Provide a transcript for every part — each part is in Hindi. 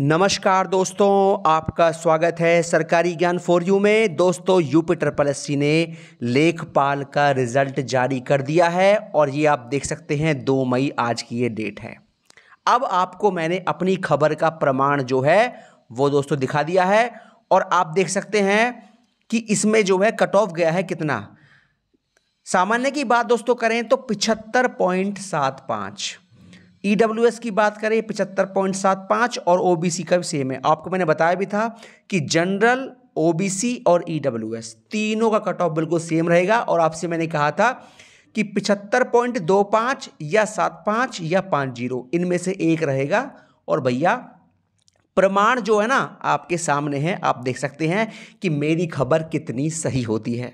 नमस्कार दोस्तों आपका स्वागत है सरकारी ज्ञान फॉर यू में दोस्तों यूपी ट्रिपल एस ने लेखपाल का रिजल्ट जारी कर दिया है और ये आप देख सकते हैं दो मई आज की ये डेट है अब आपको मैंने अपनी खबर का प्रमाण जो है वो दोस्तों दिखा दिया है और आप देख सकते हैं कि इसमें जो है कट ऑफ गया है कितना सामान्य की बात दोस्तों करें तो पिछहत्तर पॉइंट सात पाँच ई e की बात करें पिचहत्तर पॉइंट सात पाँच और ओ का भी सेम है आपको मैंने बताया भी था कि जनरल ओ और ई e तीनों का कट ऑफ बिल्कुल सेम रहेगा और आपसे मैंने कहा था कि पिछहत्तर पॉइंट दो पाँच या सात पाँच या पाँच जीरो इनमें से एक रहेगा और भैया प्रमाण जो है ना आपके सामने है आप देख सकते हैं कि मेरी खबर कितनी सही होती है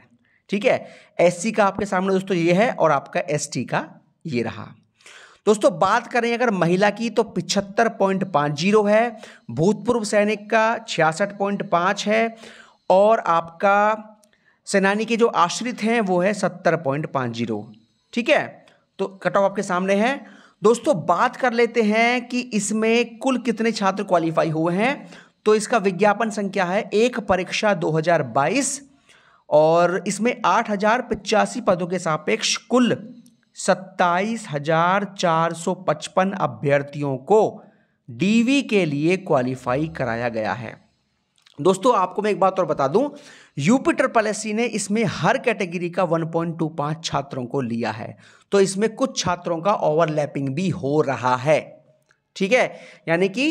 ठीक है एससी का आपके सामने दोस्तों ये है और आपका एसटी का ये रहा दोस्तों बात करें अगर महिला की तो पिछहत्तर पॉइंट पाँच जीरो है भूतपूर्व सैनिक का छियासठ पॉइंट पाँच है और आपका सेनानी के जो आश्रित हैं वो है सत्तर पॉइंट पाँच जीरो ठीक है तो कट ऑफ आपके सामने है दोस्तों बात कर लेते हैं कि इसमें कुल कितने छात्र क्वालिफाई हुए हैं तो इसका विज्ञापन संख्या है एक परीक्षा 2022 और इसमें आठ हजार पचासी पदों के सापेक्ष कुल सत्ताईस हजार पचपन अभ्यर्थियों को डीवी के लिए क्वालिफाई कराया गया है दोस्तों आपको मैं एक बात और बता दूं यूपिटर पॉलिसी ने इसमें हर कैटेगरी का 1.25 छात्रों को लिया है तो इसमें कुछ छात्रों का ओवरलैपिंग भी हो रहा है ठीक है यानी कि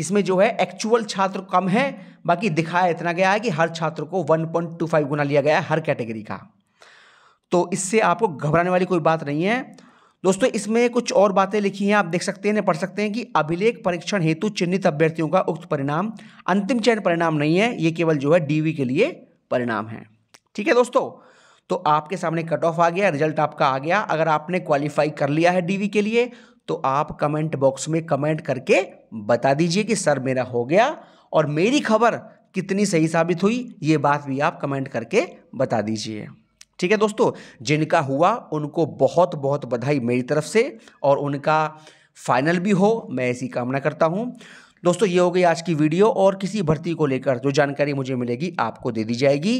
इसमें जो है एक्चुअल छात्र कम है बाकी दिखाया इतना गया है कि हर छात्र को 1.25 गुना लिया गया है हर कैटेगरी का तो इससे आपको घबराने वाली कोई बात नहीं है दोस्तों इसमें कुछ और बातें लिखी हैं आप देख सकते हैं पढ़ सकते हैं कि अभिलेख परीक्षण हेतु चिन्हित अभ्यर्थियों का उक्त परिणाम अंतिम चयन परिणाम नहीं है ये केवल जो है डीवी के लिए परिणाम है ठीक है दोस्तों तो आपके सामने कट ऑफ आ गया रिजल्ट आपका आ गया अगर आपने क्वालिफाई कर लिया है डीवी के लिए तो आप कमेंट बॉक्स में कमेंट करके बता दीजिए कि सर मेरा हो गया और मेरी खबर कितनी सही साबित हुई ये बात भी आप कमेंट करके बता दीजिए ठीक है दोस्तों जिनका हुआ उनको बहुत बहुत बधाई मेरी तरफ से और उनका फाइनल भी हो मैं ऐसी कामना करता हूँ दोस्तों ये हो गई आज की वीडियो और किसी भर्ती को लेकर जो जानकारी मुझे मिलेगी आपको दे दी जाएगी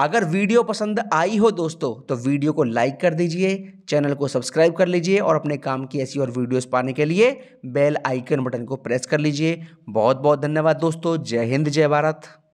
अगर वीडियो पसंद आई हो दोस्तों तो वीडियो को लाइक कर दीजिए चैनल को सब्सक्राइब कर लीजिए और अपने काम की ऐसी और वीडियोस पाने के लिए बेल आइकन बटन को प्रेस कर लीजिए बहुत बहुत धन्यवाद दोस्तों जय हिंद जय भारत